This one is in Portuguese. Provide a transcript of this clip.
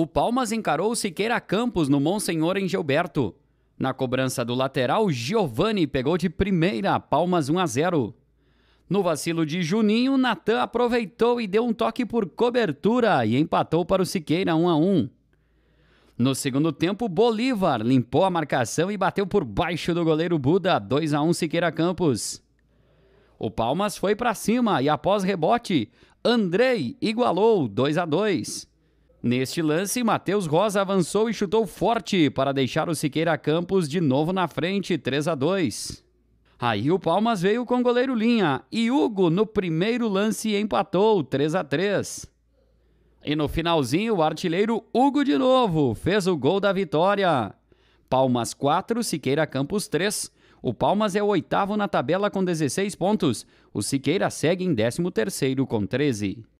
O Palmas encarou o Siqueira Campos no Monsenhor em Gilberto. Na cobrança do lateral, Giovani pegou de primeira, Palmas 1 a 0. No vacilo de Juninho, Natan aproveitou e deu um toque por cobertura e empatou para o Siqueira 1 a 1. No segundo tempo, Bolívar limpou a marcação e bateu por baixo do goleiro Buda, 2 a 1 Siqueira Campos. O Palmas foi para cima e após rebote, Andrei igualou 2 a 2. Neste lance, Matheus Rosa avançou e chutou forte para deixar o Siqueira Campos de novo na frente, 3 a 2. Aí o Palmas veio com goleiro linha e Hugo no primeiro lance empatou, 3 a 3. E no finalzinho, o artilheiro Hugo de novo fez o gol da vitória. Palmas 4, Siqueira Campos 3. O Palmas é o oitavo na tabela com 16 pontos. O Siqueira segue em 13 com 13.